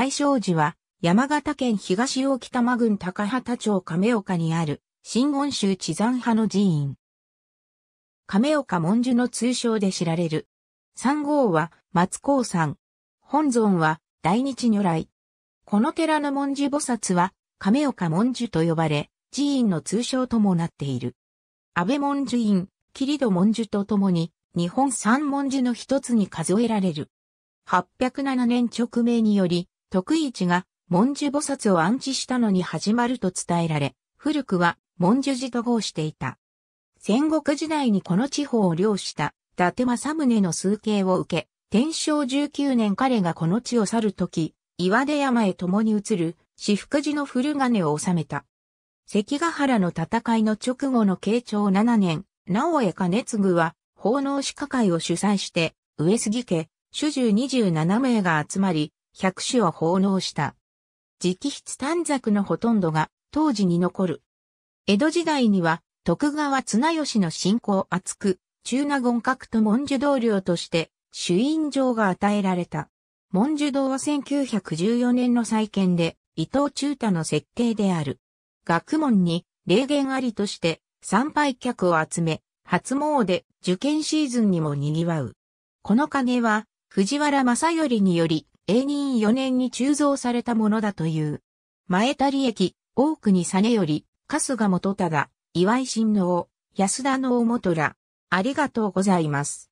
大正寺は、山形県東大北間郡高畑町亀岡にある、新言州地山派の寺院。亀岡文殊の通称で知られる。三号は松光山。本尊は大日如来。この寺の文殊菩薩は亀岡文殊と呼ばれ、寺院の通称ともなっている。安倍文殊院、桐戸文殊と共に、日本三文殊の一つに数えられる。807年直命により、徳一が文殊菩薩を安置したのに始まると伝えられ、古くは文殊寺と号していた。戦国時代にこの地方を領した伊達政宗の崇敬を受け、天正19年彼がこの地を去るとき、岩出山へ共に移る、私福寺の古金を治めた。関ヶ原の戦いの直後の慶長7年、直江兼次は、奉納歯科会を主催して、上杉家、主従27名が集まり、百種を奉納した。直筆短冊のほとんどが当時に残る。江戸時代には徳川綱吉の信仰厚く、中納言格と文殊同僚として主印状が与えられた。文殊堂は1914年の再建で伊藤忠太の設計である。学問に霊言ありとして参拝客を集め、初詣、受験シーズンにも賑わう。この影は藤原正頼により永仁4年に鋳造されたものだという。前谷駅、大国実より、春日元忠、岩井新王、安田の大元ら。ありがとうございます。